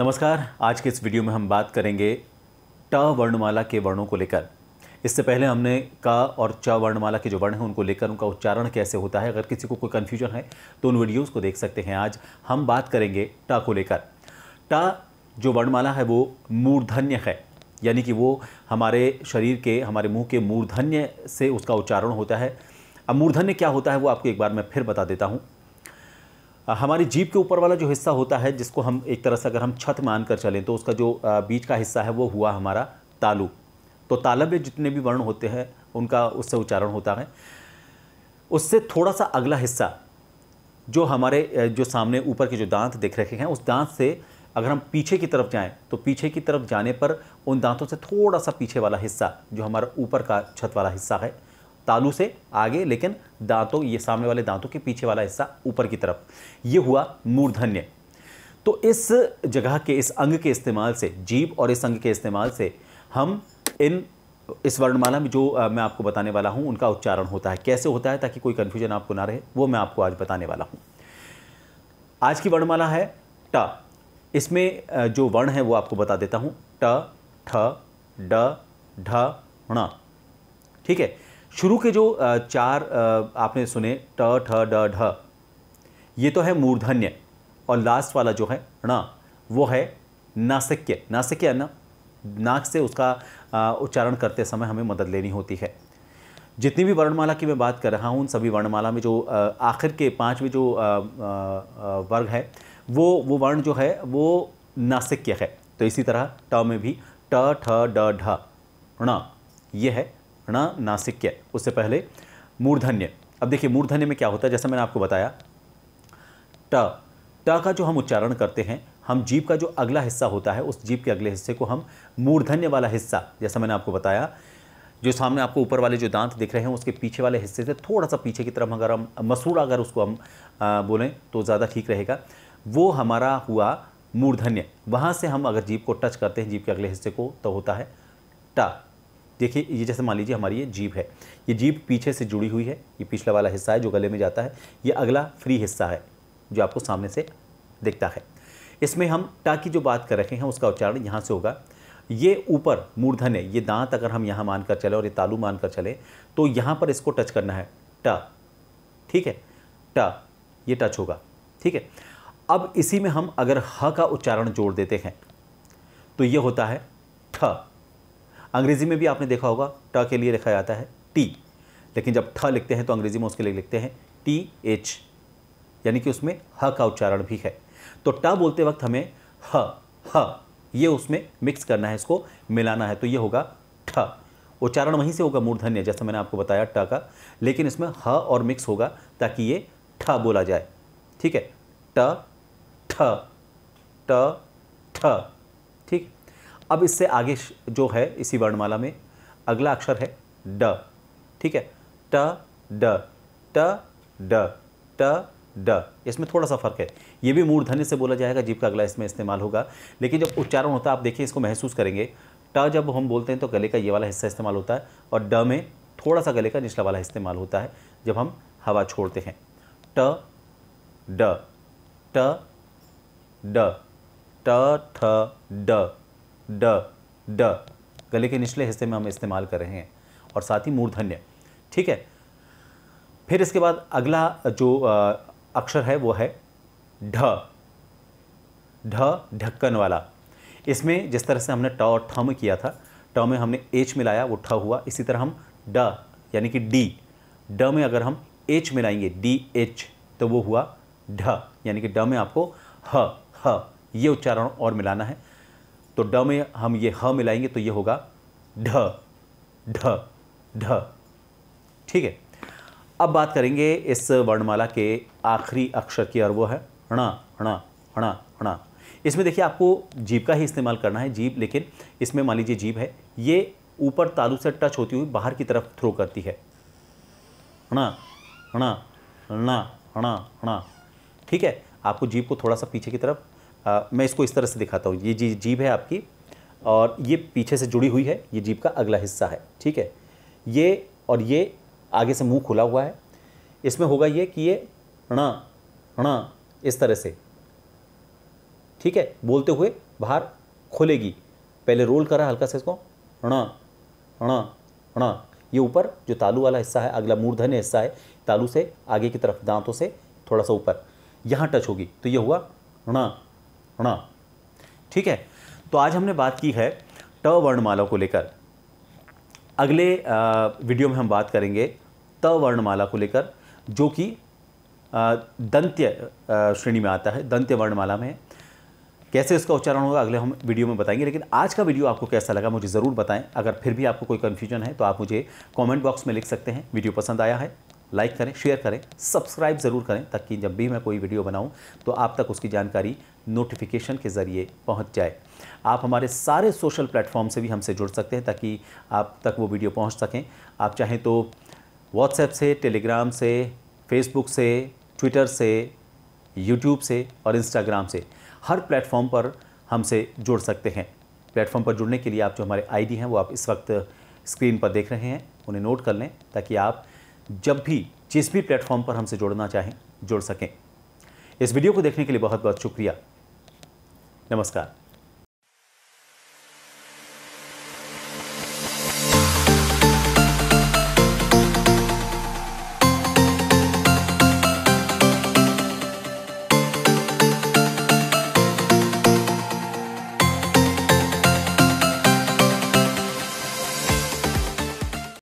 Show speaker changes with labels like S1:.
S1: नमस्कार आज के इस वीडियो में हम बात करेंगे ट वर्णमाला के वर्णों को लेकर इससे पहले हमने क और च वर्णमाला के जो वर्ण हैं उनको लेकर उनका उच्चारण कैसे होता है अगर किसी को कोई कन्फ्यूजन है तो उन वीडियोज़ को देख सकते हैं आज हम बात करेंगे ट को लेकर ट जो वर्णमाला है वो मूर्धन्य है यानी कि वो हमारे शरीर के हमारे मुँह के मूर्धन्य से उसका उच्चारण होता है अब मूर्धन्य क्या होता है वो आपको एक बार मैं फिर बता देता हूँ हमारी जीप के ऊपर वाला जो हिस्सा होता है जिसको हम एक तरह से अगर हम छत मान कर चलें तो उसका जो बीच का हिस्सा है वो हुआ हमारा तालु तो तालब में जितने भी वर्ण होते हैं उनका उससे उच्चारण होता है उससे थोड़ा सा अगला हिस्सा जो हमारे जो सामने ऊपर के जो दांत दिख रखे हैं उस दांत से अगर हम पीछे की तरफ जाएं तो पीछे की तरफ जाने पर उन दांतों से थोड़ा सा पीछे वाला हिस्सा जो हमारा ऊपर का छत वाला हिस्सा है तालू से आगे लेकिन दांतों ये सामने वाले दांतों के पीछे वाला हिस्सा ऊपर की तरफ ये हुआ मूर्धन्य तो इस जगह के इस अंग के इस्तेमाल से जीव और इस अंग के इस्तेमाल से हम इन इस वर्णमाला में जो आ, मैं आपको बताने वाला हूं उनका उच्चारण होता है कैसे होता है ताकि कोई कंफ्यूजन आपको ना रहे वो मैं आपको आज बताने वाला हूं आज की वर्णमाला है ट इसमें जो वर्ण है वो आपको बता देता हूं ट ठ ड ढ ठीक है शुरू के जो चार आपने सुने ट ठ ड ढ ये तो है मूर्धन्य और लास्ट वाला जो है ण वो है नासिक्य नासिक्य ना नाक से उसका उच्चारण करते समय हमें मदद लेनी होती है जितनी भी वर्णमाला की मैं बात कर रहा हूँ उन सभी वर्णमाला में जो आखिर के पाँचवें जो वर्ग है वो वो वर्ण जो है वो नासिक्य है तो इसी तरह ट में भी ट ठ ड ढ ण ये है ण नासिक्य उससे पहले मूर्धन्य अब देखिए मूर्धन्य में क्या होता है जैसा मैंने आपको बताया ट ट का जो हम उच्चारण करते हैं हम जीप का जो अगला हिस्सा होता है उस जीप के अगले हिस्से को हम मूर्धन्य वाला हिस्सा जैसा मैंने आपको बताया जो सामने आपको ऊपर वाले जो दांत दिख रहे हैं उसके पीछे वाले हिस्से से थोड़ा सा पीछे की तरफ अगर हम मसूड़ा अगर उसको हम बोलें तो ज़्यादा ठीक रहेगा वो हमारा हुआ मूर्धन्य वहाँ से हम अगर जीप को टच करते हैं जीप के अगले हिस्से को तो होता है टा देखिए ये जैसे मान लीजिए हमारी ये जीभ है ये जीभ पीछे से जुड़ी हुई है ये पिछला वाला हिस्सा है जो गले में जाता है ये अगला फ्री हिस्सा है जो आपको सामने से दिखता है इसमें हम टा की जो बात कर रहे हैं उसका उच्चारण यहाँ से होगा ये ऊपर मूर्धन है ये दांत अगर हम यहाँ मान कर चले और ये तालू मान कर चले तो यहाँ पर इसको टच करना है ट ठीक है ट ये टच होगा ठीक है अब इसी में हम अगर ह का उच्चारण जोड़ देते हैं तो ये होता है ठ अंग्रेज़ी में भी आपने देखा होगा ट के लिए लिखा जाता है टी लेकिन जब ठ लिखते हैं तो अंग्रेज़ी में उसके लिए लिखते हैं टी एच यानी कि उसमें ह का उच्चारण भी है तो ट बोलते वक्त हमें ह ह ये उसमें मिक्स करना है इसको मिलाना है तो ये होगा ठ उच्चारण वहीं से होगा मूर्धन्य जैसा मैंने आपको बताया ट का लेकिन इसमें ह और मिक्स होगा ताकि ये ठ बोला जाए ठीक है ट ठ ठ ठीक अब इससे आगे जो है इसी वर्णमाला में अगला अक्षर है ड ठीक है ट ड ट ड ट ड इसमें थोड़ा सा फर्क है ये भी मूर्धन्य से बोला जाएगा जीप का अगला इसमें इस्तेमाल होगा लेकिन जब उच्चारण होता है आप देखिए इसको महसूस करेंगे ट जब हम बोलते हैं तो गले का ये वाला हिस्सा इस्तेमाल होता है और ड में थोड़ा सा गले का निचला वाला इस्तेमाल होता है जब हम हवा छोड़ते हैं ट ड ट ड ट ठ ड ड ड गले के निचले हिस्से में हम इस्तेमाल कर रहे हैं और साथ ही मूर्धन्य ठीक है फिर इसके बाद अगला जो आ, अक्षर है वो है ढ ढ ढक्कन वाला इसमें जिस तरह से हमने ट और ठ में किया था ट में हमने एच मिलाया वो ठ हुआ इसी तरह हम ड यानी कि डी ड में अगर हम एच मिलाएंगे डी एच तो वो हुआ ढ यानी कि ड में आपको ह ह ये उच्चारण और मिलाना है तो ड में हम ये ह मिलाएंगे तो ये होगा ढ ढ ढ ठीक है अब बात करेंगे इस वर्णमाला के आखिरी अक्षर की और वो है णा णा णा णा इसमें देखिए आपको जीप का ही इस्तेमाल करना है जीप लेकिन इसमें मान लीजिए जीप है ये ऊपर तालू से टच होती हुई बाहर की तरफ थ्रो करती है णा णा णा णा णा ठीक है आपको जीप को थोड़ा सा पीछे की तरफ आ, मैं इसको इस तरह से दिखाता हूँ ये जी जीभ है आपकी और ये पीछे से जुड़ी हुई है ये जीभ का अगला हिस्सा है ठीक है ये और ये आगे से मुंह खुला हुआ है इसमें होगा ये कि ये णा णा इस तरह से ठीक है बोलते हुए बाहर खुलेगी पहले रोल करा हल्का से इसको णा णा णा ये ऊपर जो तालू वाला हिस्सा है अगला मूर्धन्य हिस्सा है तालू से आगे की तरफ दांतों से थोड़ा सा ऊपर यहाँ टच होगी तो ये हुआ णा ण ठीक है तो आज हमने बात की है ट वर्णमाला को लेकर अगले वीडियो में हम बात करेंगे त वर्णमाला को लेकर जो कि दंत्य श्रेणी में आता है दंत्य वर्णमाला में कैसे इसका उच्चारण होगा अगले हम वीडियो में बताएंगे लेकिन आज का वीडियो आपको कैसा लगा मुझे ज़रूर बताएं अगर फिर भी आपको कोई कन्फ्यूजन है तो आप मुझे कमेंट बॉक्स में लिख सकते हैं वीडियो पसंद आया है लाइक करें शेयर करें सब्सक्राइब ज़रूर करें ताकि जब भी मैं कोई वीडियो बनाऊं तो आप तक उसकी जानकारी नोटिफिकेशन के ज़रिए पहुंच जाए आप हमारे सारे सोशल प्लेटफॉर्म से भी हमसे जुड़ सकते हैं ताकि आप तक वो वीडियो पहुंच सकें आप चाहें तो व्हाट्सएप से टेलीग्राम से फेसबुक से ट्विटर से यूट्यूब से और इंस्टाग्राम से हर प्लेटफॉर्म पर हमसे जुड़ सकते हैं प्लेटफॉर्म पर जुड़ने के लिए आप जो हमारे आई हैं वो आप इस वक्त स्क्रीन पर देख रहे हैं उन्हें नोट कर लें ताकि आप जब भी जिस भी प्लेटफॉर्म पर हमसे जुड़ना चाहें जुड़ सकें इस वीडियो को देखने के लिए बहुत बहुत शुक्रिया नमस्कार